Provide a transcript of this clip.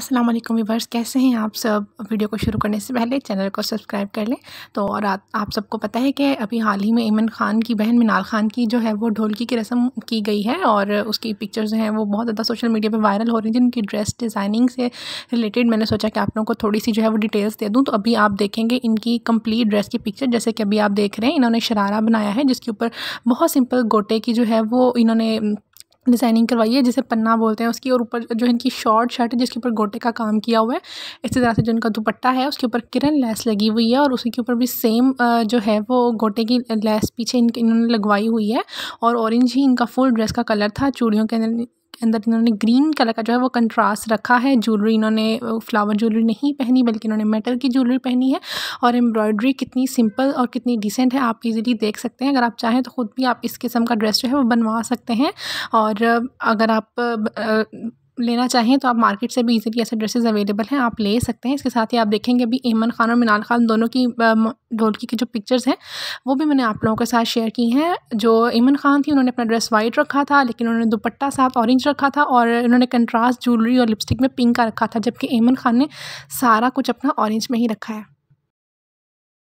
अस्सलाम वालेकुम व्यूवर्स कैसे हैं आप सब वीडियो को शुरू करने से पहले चैनल को सब्सक्राइब कर लें तो और आ, आप सबको पता है कि अभी हाल ही में इमन खान की बहन मिनाल खान की जो है वो ढोलकी की रस्म की गई है और उसकी पिक्चर्स जो हैं वो बहुत ज़्यादा सोशल मीडिया पे वायरल हो रही थी उनकी ड्रेस डिज़ाइनिंग से रिलेटेड मैंने सोचा कि आप लोगों को थोड़ी सी जो है वो डिटेल्स दे दूँ तो अभी आप देखेंगे इनकी कम्प्लीट ड्रेस की पिक्चर जैसे कि अभी आप देख रहे हैं इन्होंने शरारा बनाया है जिसके ऊपर बहुत सिंपल गोटे की जो है वो इन्होंने डिज़ाइनिंग करवाई है जिसे पन्ना बोलते हैं उसकी और ऊपर जो इनकी शॉर्ट शर्ट है जिसके ऊपर गोटे का काम किया हुआ है इसी तरह से जो इनका दुपट्टा है उसके ऊपर किरण लैस लगी हुई है और उसी के ऊपर भी सेम जो है वो गोटे की लैस पीछे इनके इन्होंने लगवाई हुई है और ऑरेंज ही इनका फुल ड्रेस का कलर था चूड़ियों के अंदर के अंदर इन्होंने ग्रीन कलर का जो है वो कंट्रास्ट रखा है ज्वेलरी इन्होंने फ्लावर ज्वेलरी नहीं पहनी बल्कि इन्होंने मेटल की ज्वेलरी पहनी है और एम्ब्रॉयडरी कितनी सिंपल और कितनी डिसेंट है आप इजीली देख सकते हैं अगर आप चाहें तो ख़ुद भी आप इस किस्म का ड्रेस जो है वो बनवा सकते हैं और अगर आप लेना चाहें तो आप मार्केट से भी इजीली ऐसे ड्रेसेस अवेलेबल हैं आप ले सकते हैं इसके साथ ही आप देखेंगे अभी एमन खान और मिनाल खान दोनों की ढोलकी की जो पिक्चर्स हैं वो भी मैंने आप लोगों के साथ शेयर की हैं जो एमन खान थी उन्होंने अपना ड्रेस वाइट रखा था लेकिन उन्होंने दुपट्टा साथ ऑरेंज रखा था और उन्होंने कंट्रास्ट ज्वेलरी और लिपस्टिक में पिंक का रखा था जबकि एमन खान ने सारा कुछ अपना ऑरेंज में ही रखा है